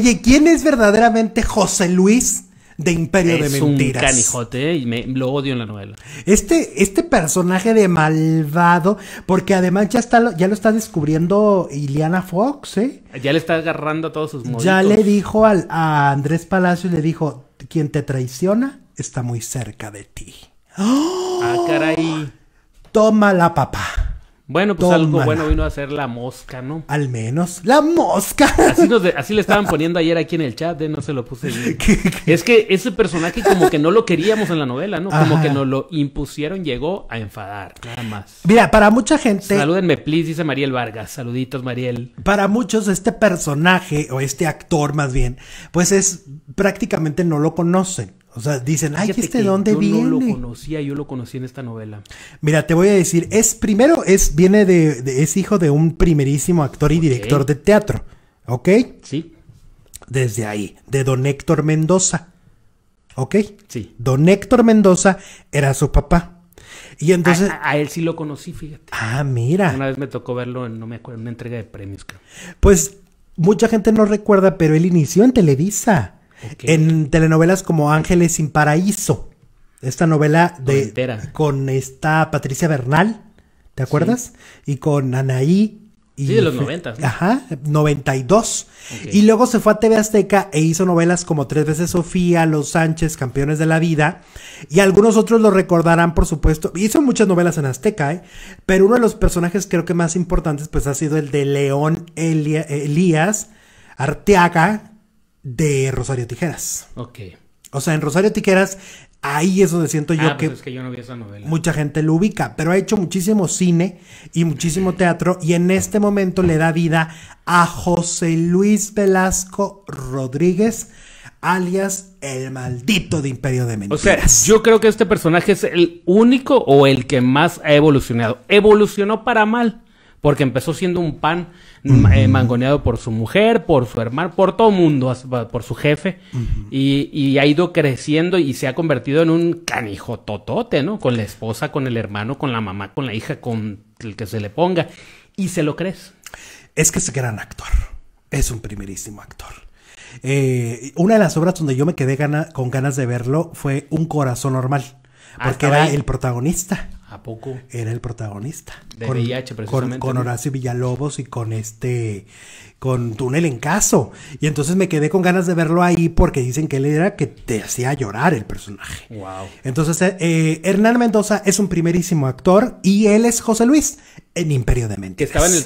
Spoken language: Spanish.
Oye, ¿quién es verdaderamente José Luis de Imperio de Mentiras? Es un canijote ¿eh? y me, lo odio en la novela. Este, este personaje de malvado, porque además ya, está, ya lo está descubriendo Ileana Fox, ¿eh? Ya le está agarrando a todos sus moditos. Ya le dijo a Andrés Palacio, le dijo, quien te traiciona está muy cerca de ti. ¡Ah, caray! Toma la papá. Bueno, pues algo bueno vino a ser la mosca, ¿no? Al menos, la mosca. Así, nos así le estaban poniendo ayer aquí en el chat, de eh, no se lo puse bien. Es que ese personaje como que no lo queríamos en la novela, ¿no? Como que nos lo impusieron, llegó a enfadar, nada más. Mira, para mucha gente... Salúdenme, please, dice Mariel Vargas. Saluditos, Mariel. Para muchos este personaje, o este actor más bien, pues es prácticamente no lo conocen. O sea, dicen, ay, ¿y ¿este dónde viene? Yo no lo conocía, yo lo conocí en esta novela. Mira, te voy a decir, es primero, es, viene de, es hijo de un primerísimo actor y director de teatro, ¿ok? Sí. Desde ahí, de don Héctor Mendoza, ¿ok? Sí. Don Héctor Mendoza era su papá. Y entonces. A, él sí lo conocí, fíjate. Ah, mira. Una vez me tocó verlo en, no me acuerdo, en una entrega de premios, creo. Pues mucha gente no recuerda, pero él inició en Televisa. En telenovelas como Ángeles sin Paraíso. Esta novela de con esta Patricia Bernal, ¿te acuerdas? Y con Anaí. Y, sí, de los 90. Ajá, 92. Y luego se fue a TV Azteca e hizo novelas como Tres veces Sofía, Los Sánchez, Campeones de la Vida. Y algunos otros lo recordarán, por supuesto. Hizo muchas novelas en Azteca, ¿eh? Pero uno de los personajes creo que más importantes pues ha sido el de León Elías Arteaga, de Rosario Tijeras. Ok. O sea, en Rosario Tijeras, ahí es donde siento yo ah, pues que, que yo no vi esa novela. mucha gente lo ubica, pero ha hecho muchísimo cine y muchísimo teatro y en este momento le da vida a José Luis Velasco Rodríguez, alias el maldito de Imperio de Mentiras. O sea, yo creo que este personaje es el único o el que más ha evolucionado. Evolucionó para mal. Porque empezó siendo un pan eh, mangoneado por su mujer, por su hermano, por todo mundo, por su jefe. y, ha ido creciendo y se ha convertido en un canijo totote, ¿no? Con la esposa, con el hermano, con la mamá, con la hija, con el que se le ponga. Y se lo crees. Es que es gran actor. Es un primerísimo actor. Eh, una de las obras donde yo me quedé con ganas de verlo fue Un corazón normal porque era el protagonista. ¿A poco? Era el protagonista. De con, precisamente. Con, Horacio Villalobos y con este. Con Túnel en Caso. Y entonces me quedé con ganas de verlo ahí porque dicen que él era que te hacía llorar el personaje. Wow. Entonces, eh, eh, Hernán Mendoza es un primerísimo actor y él es José Luis en Imperio de Mentes Que estaba en el,